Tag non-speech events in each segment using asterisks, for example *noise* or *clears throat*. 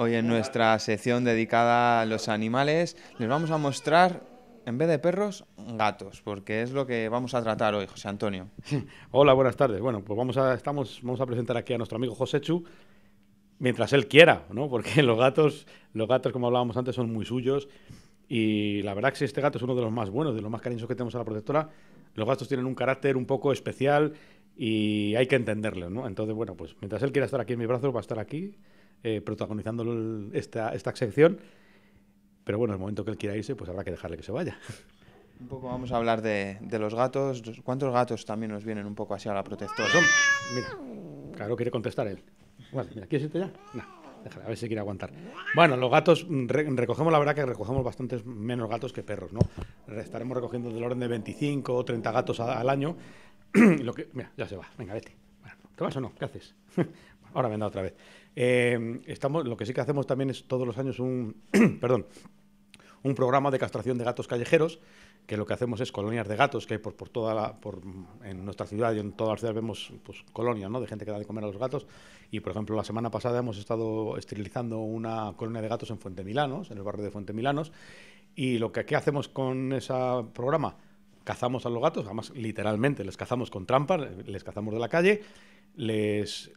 Hoy en nuestra sección dedicada a los animales les vamos a mostrar, en vez de perros, gatos, porque es lo que vamos a tratar hoy, José Antonio. *laughs* Hola, buenas tardes. Bueno, pues vamos a, estamos, vamos a presentar aquí a nuestro amigo José Chu, mientras él quiera, ¿no? Porque *laughs* los gatos, los gatos, como hablábamos antes, son muy suyos. Y la verdad que este gato es uno de los más buenos, de los más cariñosos que tenemos a la protectora. Los gatos tienen un carácter un poco especial y hay que entenderlo, ¿no? Entonces, bueno, pues mientras él quiera estar aquí en mis brazos, va a estar aquí eh, protagonizando esta, esta Pero bueno, el momento que él quiera irse, pues habrá que dejarle que se vaya. Un poco vamos a hablar de, los gatos. ¿Cuántos gatos también nos vienen un poco así a la protección? mira, claro, quiere contestar él. Bueno, ¿quieres irte ya? No, déjale, a ver si quiere aguantar. Bueno, los gatos, mm, recogemos, la verdad que recogemos bastantes menos gatos que perros, ¿no? Estaremos recogiendo del orden de 25 o 30 gatos al año. *clears throat* Lo que, mira, ya se va, venga, vete. Bueno, ¿Te vas o no? ¿Qué haces? *laughs* Ahora venga otra vez. Em, estamos, lo que sí que hacemos también es todos los años un, *clears throat* perdón, un programa de castración de gatos callejeros, que lo que hacemos es colonias de gatos, que por, toda en nuestra ciudad y en todas las ciudades vemos pues, colonias ¿no? de gente que da de comer a los gatos. Y, por ejemplo, la semana pasada hemos estado esterilizando una colonia de gatos en Fuente Milanos, en el barrio de Fuente Milanos. Y lo que aquí hacemos con ese programa, cazamos a los gatos, además literalmente les cazamos con trampas, les cazamos de la calle les,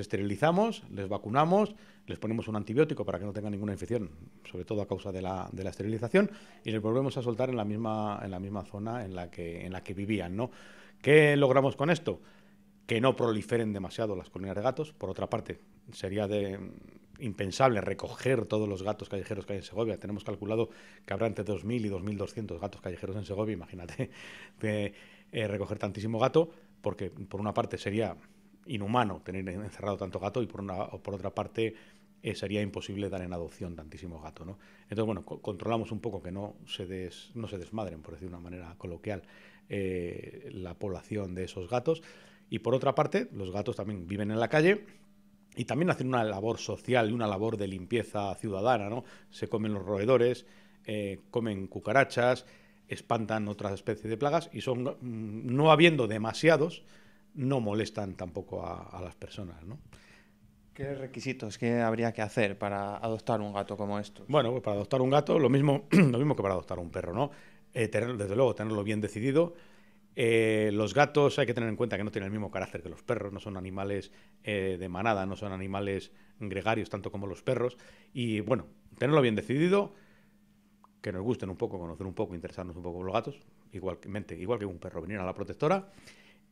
esterilizamos, les vacunamos, les ponemos un antibiótico para que no tengan ninguna infección, sobre todo a causa de la, esterilización, y les volvemos a soltar en la misma, zona en la, que, vivían. ¿no? ¿Qué logramos con esto? Que no proliferen demasiado las colonias de gatos. Por otra parte, sería impensable recoger todos los gatos callejeros que hay en Segovia. Tenemos calculado que habrá entre 2.000 y 2.200 gatos callejeros en Segovia. Imagínate *laughs* de, eh, recoger tantísimo gato, porque por una parte sería inhumano tener encerrado tanto gato y por, una, por otra parte eh, sería imposible dar en adopción tantísimo gato. ¿no? Entonces, bueno, controlamos un poco que no se, no se desmadren, por decir de una manera coloquial, eh, la población de esos gatos. Y por otra parte, los gatos también viven en la calle, y también hacen una labor social y una labor de limpieza ciudadana, ¿no? Se comen los roedores, eh, comen cucarachas, espantan otras especies de plagas y son, mm, no habiendo demasiados, no molestan tampoco a, las personas, ¿no? ¿Qué requisitos qué habría que hacer para adoptar un gato como esto? Bueno, pues para adoptar un gato, lo mismo, *clears throat* lo mismo que para adoptar un perro, ¿no? Eh, tener, desde luego, tenerlo bien decidido. Eh, los gatos hay que tener en cuenta que no tienen el mismo carácter que los perros, no son animales eh, de manada, no son animales gregarios tanto como los perros. Y bueno, tenerlo bien decidido, que nos gusten un poco, conocer un poco, interesarnos un poco por los gatos, igualmente, igual que un perro, venir a la protectora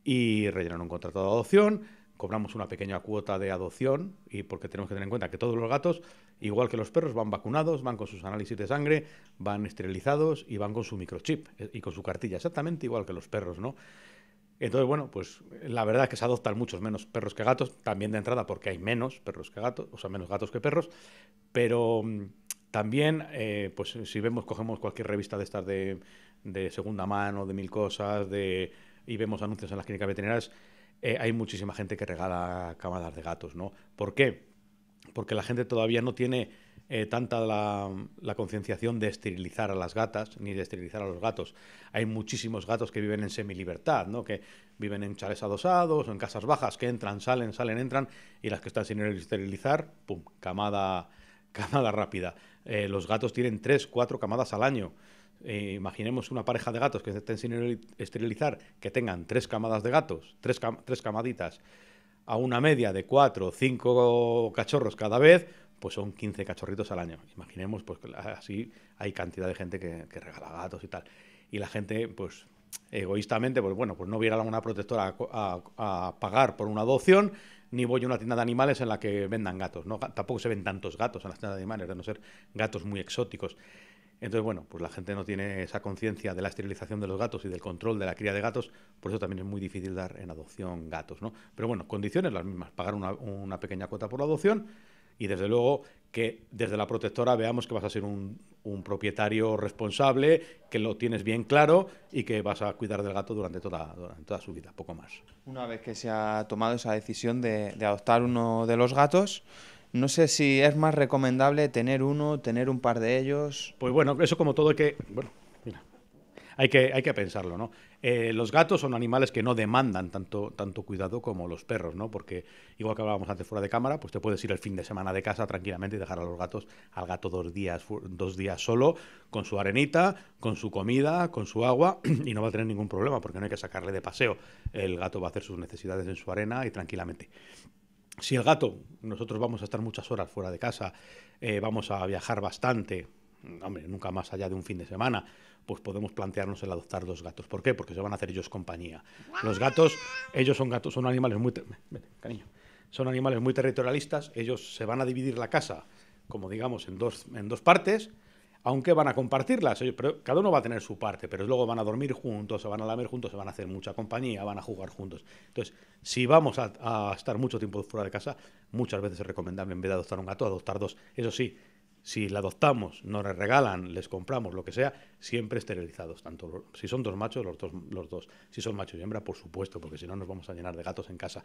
y rellenar un contrato de adopción, cobramos una pequeña cuota de adopción y porque tenemos que tener en cuenta que todos los gatos, igual que los perros, van vacunados, van con sus análisis de sangre, van esterilizados y van con su microchip eh, y con su cartilla, exactamente igual que los perros, ¿no? Entonces, bueno, pues la verdad es que se adoptan muchos menos perros que gatos, también de entrada porque hay menos perros que gatos, o sea, menos gatos que perros, pero mm, también, eh, pues si vemos, cogemos cualquier revista de estas de segunda mano, de mil cosas, de y vemos anuncios en las clínicas veterinarias, eh, hay muchísima gente que regala camadas de gatos, ¿no? ¿Por qué? Porque la gente todavía no tiene eh, tanta la, concienciación de esterilizar a las gatas ni de esterilizar a los gatos. Hay muchísimos gatos que viven en semilibertad, ¿no? Que viven en chales adosados o en casas bajas, que entran, salen, salen, entran, y las que están sin esterilizar, ¡pum! camada, *laughs* camada rápida. Eh, los gatos tienen tres, cuatro camadas al año. Eh, imaginemos una pareja de gatos que estén sin esterilizar, que tengan tres camadas de gatos, tres, tres camaditas, a una media de cuatro o cinco cachorros cada vez, pues son 15 cachorritos al año. Imaginemos, pues así hay cantidad de gente que, regala gatos y tal. Y la gente, pues egoístamente, pues bueno, pues no viera alguna protectora a, pagar por una adopción, ni voy a una tienda de animales en la que vendan gatos. Tampoco se ven tantos gatos en las tiendas de animales, de no ser gatos muy exóticos. Entonces, bueno, pues la gente no tiene esa conciencia de la esterilización de los gatos y del control de la cría de gatos, por eso también es muy difícil dar en adopción gatos, ¿no? Pero bueno, condiciones las mismas, pagar una, pequeña cuota por la adopción y desde luego que desde la protectora veamos que vas a ser un, propietario responsable, que lo tienes bien claro y que vas a cuidar del gato durante toda, toda su vida, poco más. Una vez que se ha tomado esa decisión de adoptar uno de los gatos, no sé si es más recomendable tener uno, tener un par de ellos. Pues bueno, eso como todo hay que, bueno, mira, hay que, hay que pensarlo, ¿no? Eh, los gatos son animales que no demandan tanto, tanto cuidado como los perros, ¿no? Porque, igual que hablábamos antes fuera de cámara, pues te puedes ir el fin de semana de casa tranquilamente y dejar a los gatos, al gato dos días, dos días solo, con su arenita, con su comida, con su agua, *clears throat* y no va a tener ningún problema porque no hay que sacarle de paseo. El gato va a hacer sus necesidades en su arena y tranquilamente. Si el gato, nosotros vamos a estar muchas horas fuera de casa, eh, vamos a viajar bastante, hombre, nunca más allá de un fin de semana, pues podemos plantearnos el adoptar dos gatos. ¿Por qué? Porque se van a hacer ellos compañía. Los gatos, ellos son gatos, son animales muy, cariño, son animales muy territorialistas, ellos se van a dividir la casa, como digamos, en dos partes, aunque van a compartirlas, pero cada uno va a tener su parte, pero luego van a dormir juntos, se van a lamer juntos, se van a hacer mucha compañía, van a jugar juntos. Entonces, si vamos a, estar mucho tiempo fuera de casa, muchas veces es recomendable en vez de adoptar un gato, adoptar dos. Eso sí, si la adoptamos, no la regalan, les compramos, lo que sea, siempre esterilizados. Tanto si son dos machos, los dos, los dos. Si son machos y hembra, por supuesto, porque si no nos vamos a llenar de gatos en casa.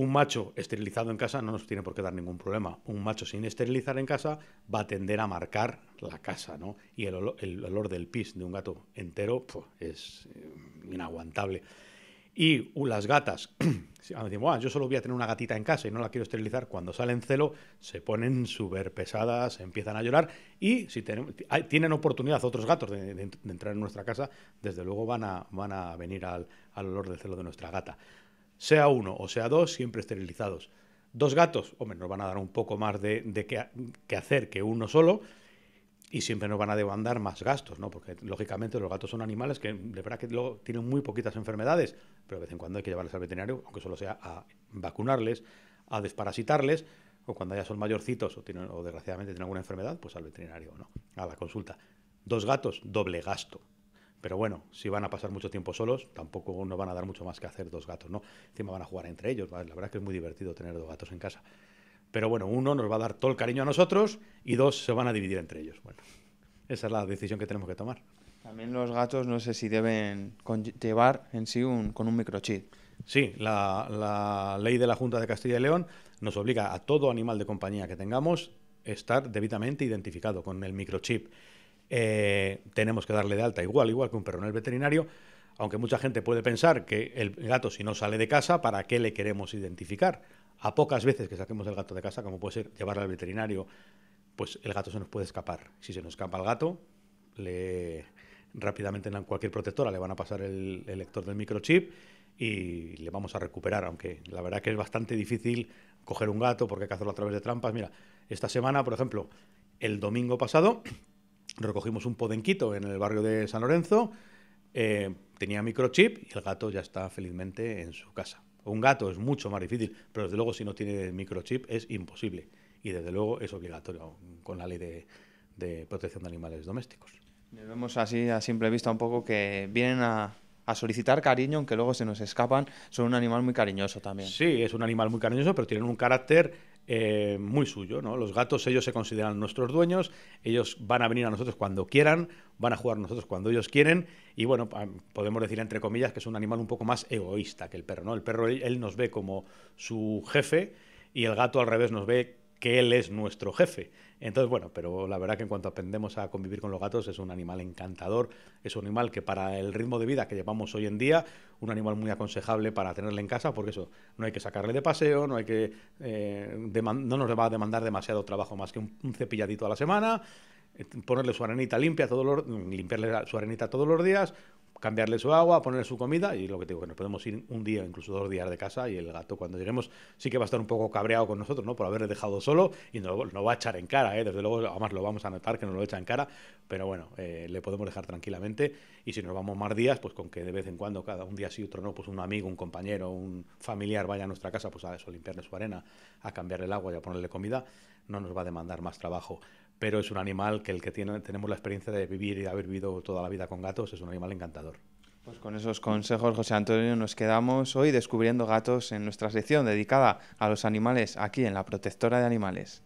Un macho esterilizado en casa no nos tiene por qué dar ningún problema. Un macho sin esterilizar en casa va a tender a marcar la casa, ¿no? Y el olor, del pis de un gato entero es eh, inaguantable. Y uh, las gatas, *clears throat* ah, dicen, yo solo voy a tener una gatita en casa y no la quiero esterilizar, cuando salen celo se ponen súper pesadas, empiezan a llorar y si tienen oportunidad otros gatos de, entrar en nuestra casa, desde luego van a, venir al, al olor del celo de nuestra gata sea uno o sea dos, siempre esterilizados. Dos gatos, hombre, nos van a dar un poco más de, que hacer que uno solo, y siempre nos van a demandar más gastos, ¿no? Porque lógicamente los gatos son animales que de verdad que tienen muy poquitas enfermedades, pero de vez en cuando hay que llevarles al veterinario, aunque solo sea a vacunarles, a desparasitarles, o cuando ya son mayorcitos o, tienen, o desgraciadamente tienen alguna enfermedad, pues al veterinario, ¿no? A la consulta. Dos gatos, doble gasto. Pero bueno, si van a pasar mucho tiempo solos, tampoco nos van a dar mucho más que hacer dos gatos, ¿no? Encima van a jugar entre ellos, la verdad que es muy divertido tener dos gatos en casa. Pero bueno, uno nos va a dar todo el cariño a nosotros y dos se van a dividir entre ellos. Bueno, esa es la decisión que tenemos que tomar. También los gatos no sé si deben llevar en sí un, con un microchip. Sí, la, la ley de la Junta de Castilla y León nos obliga a todo animal de compañía que tengamos estar debidamente identificado con el microchip. Eh, tenemos que darle de alta igual, igual que un perro en el veterinario, aunque mucha gente puede pensar que el gato si no sale de casa, ¿para qué le queremos identificar? A pocas veces que saquemos el gato de casa, como puede ser llevarlo al veterinario, pues el gato se nos puede escapar. Si se nos escapa el gato, le rápidamente en cualquier protectora le van a pasar el, el lector del microchip y le vamos a recuperar, aunque la verdad que es bastante difícil coger un gato porque hay que hacerlo a través de trampas. Mira, esta semana, por ejemplo, el domingo pasado recogimos un podenquito en el barrio de San Lorenzo, eh, tenía microchip y el gato ya está felizmente en su casa. Un gato es mucho más difícil, pero desde luego si no tiene microchip es imposible. Y desde luego es obligatorio con la ley de, protección de animales domésticos. Vemos así a simple vista un poco que vienen a, a solicitar cariño, aunque luego se nos escapan, son un animal muy cariñoso también. Sí, es un animal muy cariñoso, pero tienen un carácter eh, muy suyo, ¿no? Los gatos, ellos se consideran nuestros dueños, ellos van a venir a nosotros cuando quieran, van a jugar a nosotros cuando ellos quieren, y bueno, podemos decir entre comillas que es un animal un poco más egoísta que el perro, ¿no? El perro, él nos ve como su jefe, y el gato al revés nos ve que él es nuestro jefe. Entonces, bueno, pero la verdad que en cuanto aprendemos a convivir con los gatos es un animal encantador, es un animal que para el ritmo de vida que llevamos hoy en día, un animal muy aconsejable para tenerle en casa, porque eso, no hay que sacarle de paseo, no hay que eh, no nos va a demandar demasiado trabajo más que un, cepilladito a la semana, eh, ponerle su arenita limpia todos limpiarle su arenita todos los días, cambiarle su agua, ponerle su comida y lo que te digo, que nos podemos ir un día, incluso dos días de casa y el gato cuando lleguemos sí que va a estar un poco cabreado con nosotros, ¿no? Por haberle dejado solo y no no va a echar en cara, ¿eh? Desde luego, además lo vamos a notar que nos lo echa en cara, pero bueno, eh, le podemos dejar tranquilamente y si nos vamos más días, pues con que de vez en cuando, cada un día sí, otro no, pues un amigo, un compañero, un familiar vaya a nuestra casa, pues a eso, a limpiarle su arena, a cambiarle el agua y a ponerle comida, no nos va a demandar más trabajo pero es un animal que el que tenemos la experiencia de vivir y haber vivido toda la vida con gatos es un animal encantador. Pues con esos consejos, José Antonio, nos quedamos hoy descubriendo gatos en nuestra sección dedicada a los animales aquí en la Protectora de Animales.